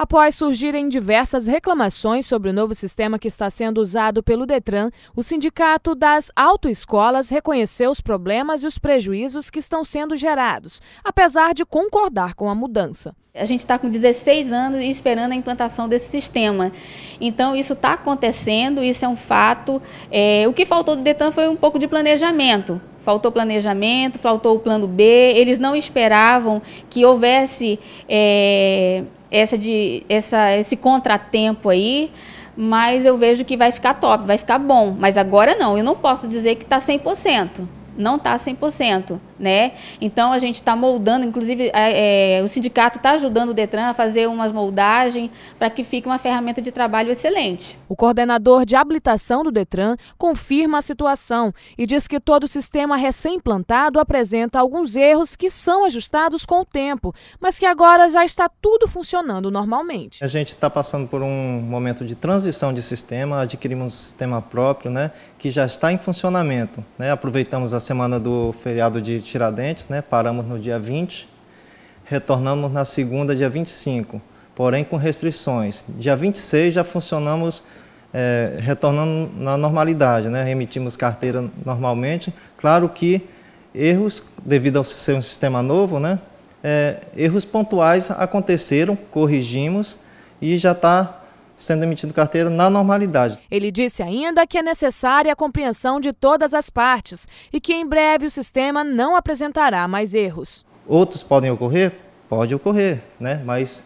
Após surgirem diversas reclamações sobre o novo sistema que está sendo usado pelo Detran, o Sindicato das Autoescolas reconheceu os problemas e os prejuízos que estão sendo gerados, apesar de concordar com a mudança. A gente está com 16 anos esperando a implantação desse sistema. Então, isso está acontecendo, isso é um fato. É, o que faltou do Detran foi um pouco de planejamento faltou planejamento, faltou o plano B, eles não esperavam que houvesse é, essa de, essa, esse contratempo aí, mas eu vejo que vai ficar top, vai ficar bom. Mas agora não, eu não posso dizer que está 100%, não está 100% né? Então a gente está moldando, inclusive é, é, o sindicato está ajudando o Detran a fazer umas moldagens para que fique uma ferramenta de trabalho excelente. O coordenador de habilitação do Detran confirma a situação e diz que todo o sistema recém-implantado apresenta alguns erros que são ajustados com o tempo, mas que agora já está tudo funcionando normalmente. A gente está passando por um momento de transição de sistema, adquirimos um sistema próprio, né? Que já está em funcionamento, né? Aproveitamos a semana do feriado de Tiradentes, né? paramos no dia 20, retornamos na segunda, dia 25, porém com restrições. Dia 26 já funcionamos é, retornando na normalidade, né? emitimos carteira normalmente. Claro que erros, devido ao ser um sistema novo, né? É, erros pontuais aconteceram, corrigimos e já está sendo emitido carteira na normalidade. Ele disse ainda que é necessária a compreensão de todas as partes e que em breve o sistema não apresentará mais erros. Outros podem ocorrer? Pode ocorrer, né? mas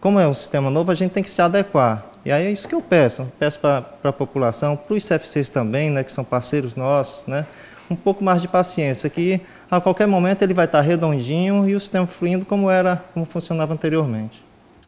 como é um sistema novo, a gente tem que se adequar. E aí é isso que eu peço. peço para a população, para os CFCs também, né, que são parceiros nossos, né, um pouco mais de paciência, que a qualquer momento ele vai estar tá redondinho e o sistema fluindo como era, como funcionava anteriormente.